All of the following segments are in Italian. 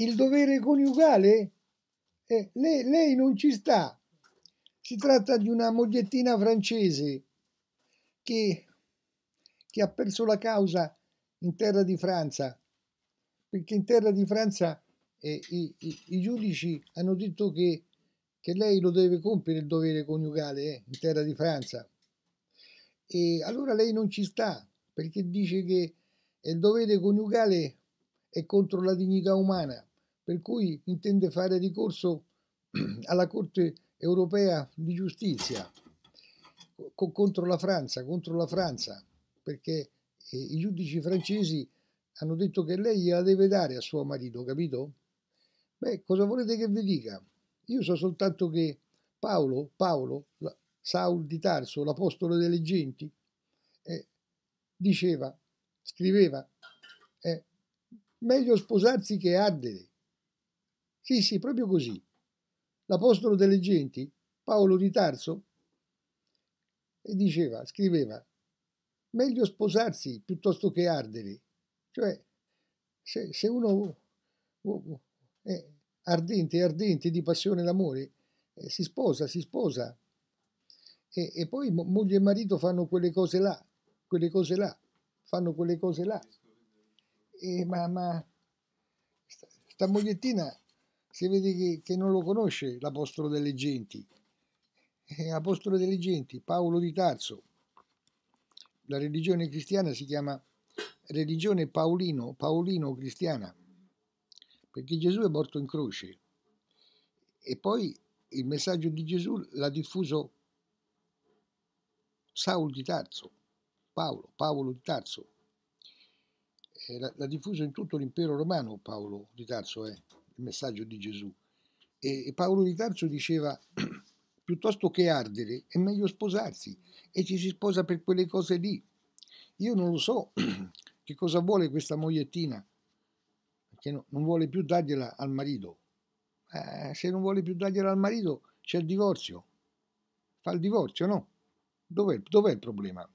il dovere coniugale? Eh, lei, lei non ci sta. Si tratta di una mogliettina francese che, che ha perso la causa in terra di Francia, perché in terra di Francia eh, i, i, i, giudici hanno detto che, che, lei lo deve compiere il dovere coniugale eh, in terra di Francia. E allora lei non ci sta, perché dice che il dovere coniugale è contro la dignità umana per cui intende fare ricorso alla Corte europea di giustizia co contro la Francia, contro la Francia, perché eh, i giudici francesi hanno detto che lei gliela deve dare a suo marito, capito? Beh, cosa volete che vi dica? Io so soltanto che Paolo, Paolo, la, Saul di Tarso, l'apostolo delle genti, eh, diceva, scriveva, eh, meglio sposarsi che ardere. Sì, sì, proprio così. L'apostolo delle genti, Paolo di Tarso, diceva, scriveva, meglio sposarsi piuttosto che ardere. Cioè, se, se uno è ardente, ardente di passione d'amore, eh, si sposa, si sposa. E, e poi moglie e marito fanno quelle cose là, quelle cose là, fanno quelle cose là. E, ma, ma sta, sta mogliettina si vede che, che non lo conosce l'Apostolo delle Genti. Eh, apostolo delle Genti, Paolo di Tarso. La religione cristiana si chiama religione paolino, paolino cristiana, perché Gesù è morto in croce e poi il messaggio di Gesù l'ha diffuso Saul di Tarso, Paolo, Paolo di Tarso. Eh, l'ha diffuso in tutto l'impero romano Paolo di Tarso, eh il messaggio di Gesù. E Paolo di Tarso diceva, piuttosto che ardere, è meglio sposarsi e ci si sposa per quelle cose lì. Io non lo so che cosa vuole questa mogliettina, che no, non vuole più dargliela al marito. Eh, se non vuole più dargliela al marito, c'è il divorzio. Fa il divorzio, no? Dov'è, dov'è il problema?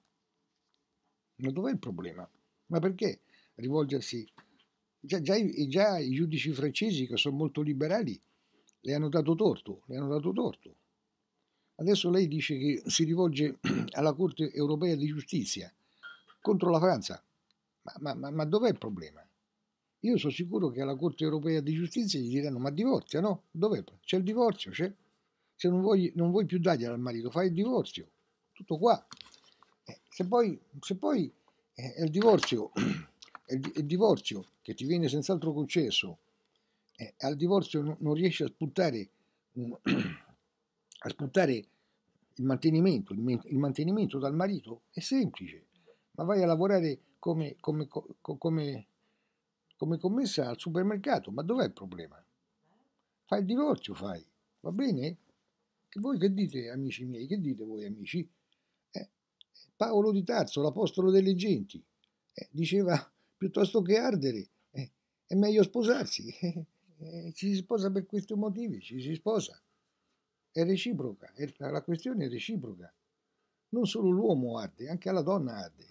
Ma dov'è il problema? Ma perché rivolgersi Già, già, già i giudici francesi, che sono molto liberali, le hanno dato torto, le hanno dato torto. Adesso lei dice che si rivolge alla Corte europea di giustizia contro la Francia. Ma, ma, ma, ma dov'è il problema? Io sono sicuro che alla Corte europea di giustizia gli diranno: Ma divorzia, no? Dov'è? C'è il divorzio, c'è. Se non vuoi, non vuoi più dargli al marito, fai il divorzio. Tutto qua. Eh, se poi, se poi eh, il divorzio il, il divorzio che ti viene senz'altro concesso, eh, al divorzio non, non riesci a sputtare, um, a sputtare il mantenimento, il, il, mantenimento dal marito è semplice, ma vai a lavorare come, come, come, come commessa al supermercato, ma dov'è il problema? Fai il divorzio, fai, va bene? E voi che dite amici miei, che dite voi amici? Eh, Paolo di Tarso, l'apostolo delle genti, eh, diceva piuttosto che ardere. Eh, è meglio sposarsi. Eh, ci si sposa per questi motivi, ci si sposa. È reciproca, è, la questione è reciproca. Non solo l'uomo arde, anche la donna arde.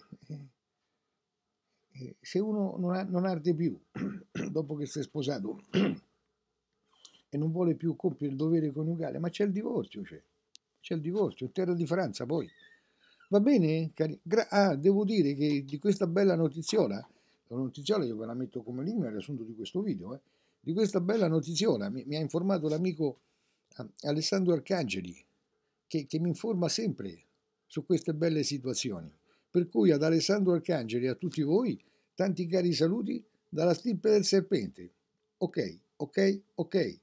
Eh, se uno non, ha, non arde più dopo che si è sposato e non vuole più compiere il dovere coniugale, ma c'è il divorzio, c'è, c'è il divorzio, terra di Francia poi. Va bene? Cari... Gra- ah, devo dire che di questa bella notiziola la notiziole io ve la metto come link nel riassunto di questo video, eh, di questa bella notiziola, mi, mi ha informato l'amico ah, Alessandro Arcangeli, che, che mi informa sempre su queste belle situazioni. Per cui ad Alessandro Arcangeli e a tutti voi, tanti cari saluti dalla stirpe del serpente. Ok, ok, ok.